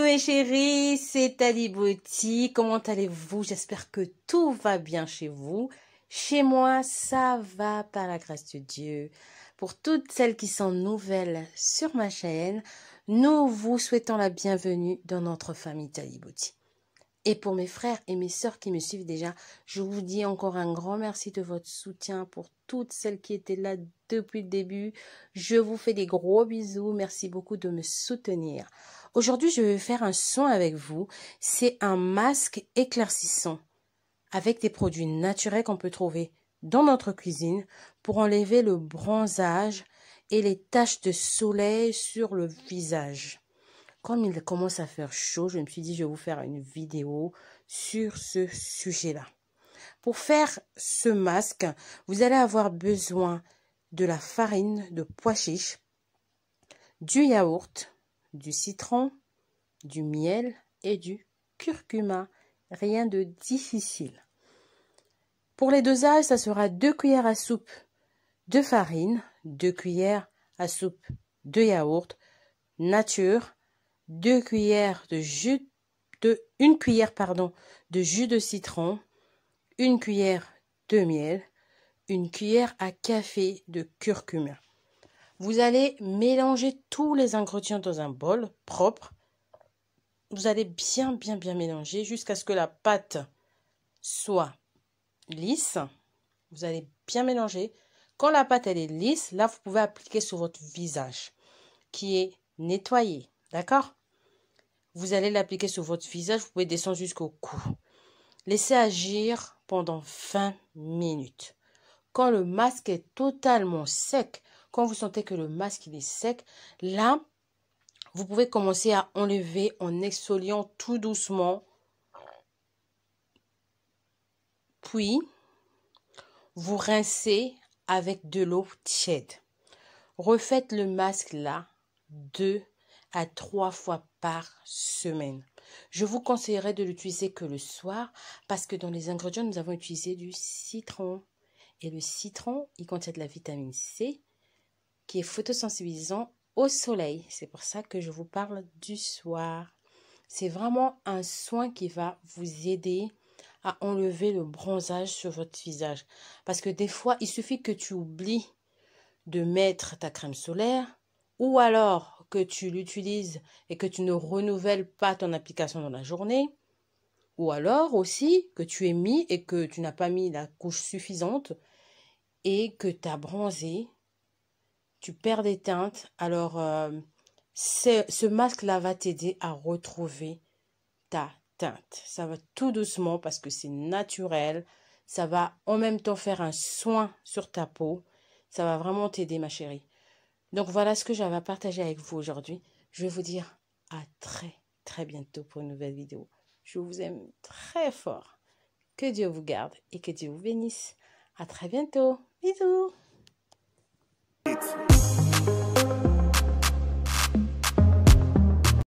mes chéris, c'est Talibouti. Comment allez-vous J'espère que tout va bien chez vous. Chez moi, ça va par la grâce de Dieu. Pour toutes celles qui sont nouvelles sur ma chaîne, nous vous souhaitons la bienvenue dans notre famille Talibouti. Et pour mes frères et mes sœurs qui me suivent déjà, je vous dis encore un grand merci de votre soutien pour toutes celles qui étaient là depuis le début. Je vous fais des gros bisous. Merci beaucoup de me soutenir. Aujourd'hui, je vais faire un son avec vous. C'est un masque éclaircissant avec des produits naturels qu'on peut trouver dans notre cuisine pour enlever le bronzage et les taches de soleil sur le visage comme il commence à faire chaud, je me suis dit, je vais vous faire une vidéo sur ce sujet-là. Pour faire ce masque, vous allez avoir besoin de la farine de pois chiche, du yaourt, du citron, du miel et du curcuma. Rien de difficile. Pour les dosages, ça sera 2 cuillères à soupe de farine, 2 cuillères à soupe de yaourt nature, 2 cuillères de jus de, une cuillère pardon, de jus de citron, une cuillère de miel, une cuillère à café de curcuma. Vous allez mélanger tous les ingrédients dans un bol propre. Vous allez bien bien bien mélanger jusqu'à ce que la pâte soit lisse. Vous allez bien mélanger. Quand la pâte elle est lisse, là vous pouvez appliquer sur votre visage qui est nettoyé. D'accord Vous allez l'appliquer sur votre visage, vous pouvez descendre jusqu'au cou. Laissez agir pendant 20 minutes. Quand le masque est totalement sec, quand vous sentez que le masque il est sec, là, vous pouvez commencer à enlever en exfoliant tout doucement. Puis, vous rincez avec de l'eau tiède. Refaites le masque là deux à trois fois par semaine. Je vous conseillerais de l'utiliser que le soir parce que dans les ingrédients, nous avons utilisé du citron. Et le citron, il contient de la vitamine C qui est photosensibilisant au soleil. C'est pour ça que je vous parle du soir. C'est vraiment un soin qui va vous aider à enlever le bronzage sur votre visage. Parce que des fois, il suffit que tu oublies de mettre ta crème solaire ou alors que tu l'utilises et que tu ne renouvelles pas ton application dans la journée, ou alors aussi que tu es mis et que tu n'as pas mis la couche suffisante et que tu as bronzé, tu perds des teintes, alors euh, ce masque-là va t'aider à retrouver ta teinte. Ça va tout doucement parce que c'est naturel, ça va en même temps faire un soin sur ta peau, ça va vraiment t'aider ma chérie. Donc voilà ce que j'avais à partager avec vous aujourd'hui. Je vais vous dire à très très bientôt pour une nouvelle vidéo. Je vous aime très fort. Que Dieu vous garde et que Dieu vous bénisse. À très bientôt. Bisous.